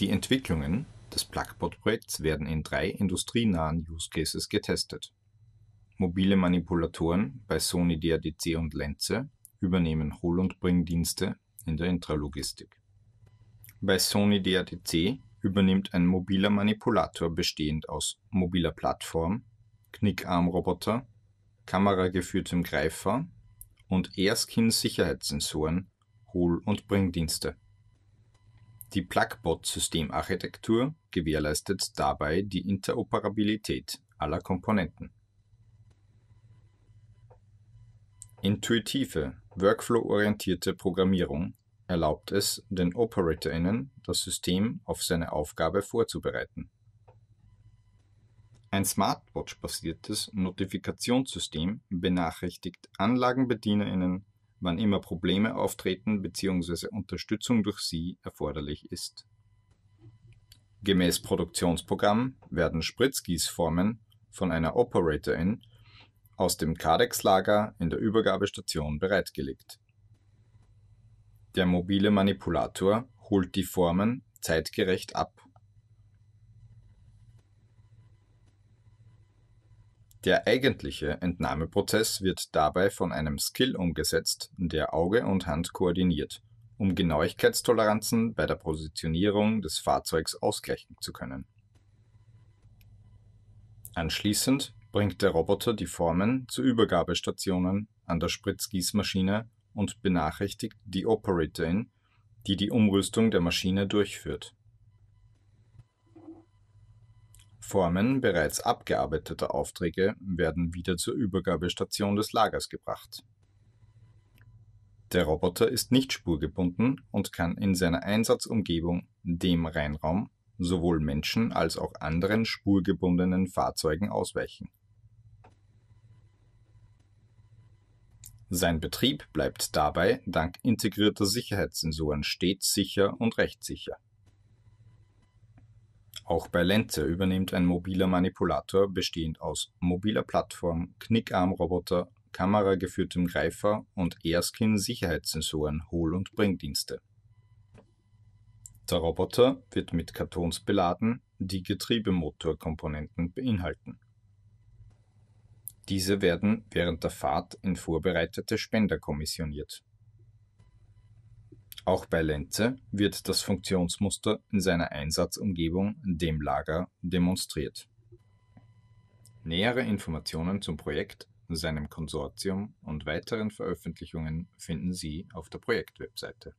Die Entwicklungen des Plugbot-Projekts werden in drei industrienahen Use Cases getestet. Mobile Manipulatoren bei Sony DADC und Lenze übernehmen Hol- und Bringdienste in der Intralogistik. Bei Sony DADC übernimmt ein mobiler Manipulator bestehend aus mobiler Plattform, Knickarmroboter, kamerageführtem Greifer und Airskin-Sicherheitssensoren Hol- und Bringdienste. Die Plugbot-Systemarchitektur gewährleistet dabei die Interoperabilität aller Komponenten. Intuitive, workflow-orientierte Programmierung erlaubt es den OperatorInnen, das System auf seine Aufgabe vorzubereiten. Ein smartwatch-basiertes Notifikationssystem benachrichtigt AnlagenbedienerInnen wann immer Probleme auftreten bzw. Unterstützung durch sie erforderlich ist. Gemäß Produktionsprogramm werden Spritzgießformen von einer Operatorin aus dem cardex lager in der Übergabestation bereitgelegt. Der mobile Manipulator holt die Formen zeitgerecht ab Der eigentliche Entnahmeprozess wird dabei von einem Skill umgesetzt, der Auge und Hand koordiniert, um Genauigkeitstoleranzen bei der Positionierung des Fahrzeugs ausgleichen zu können. Anschließend bringt der Roboter die Formen zu Übergabestationen an der Spritzgießmaschine und benachrichtigt die Operatorin, die die Umrüstung der Maschine durchführt Formen bereits abgearbeiteter Aufträge werden wieder zur Übergabestation des Lagers gebracht. Der Roboter ist nicht spurgebunden und kann in seiner Einsatzumgebung, dem Reinraum, sowohl Menschen als auch anderen spurgebundenen Fahrzeugen ausweichen. Sein Betrieb bleibt dabei dank integrierter Sicherheitssensoren stets sicher und rechtssicher. Auch bei Lenze übernimmt ein mobiler Manipulator, bestehend aus mobiler Plattform, Knickarmroboter, kamerageführtem Greifer und Airskin-Sicherheitssensoren Hohl- und Bringdienste. Der Roboter wird mit Kartons beladen, die Getriebemotorkomponenten beinhalten. Diese werden während der Fahrt in vorbereitete Spender kommissioniert auch bei Lenze wird das Funktionsmuster in seiner Einsatzumgebung, dem Lager, demonstriert. Nähere Informationen zum Projekt, seinem Konsortium und weiteren Veröffentlichungen finden Sie auf der Projektwebseite.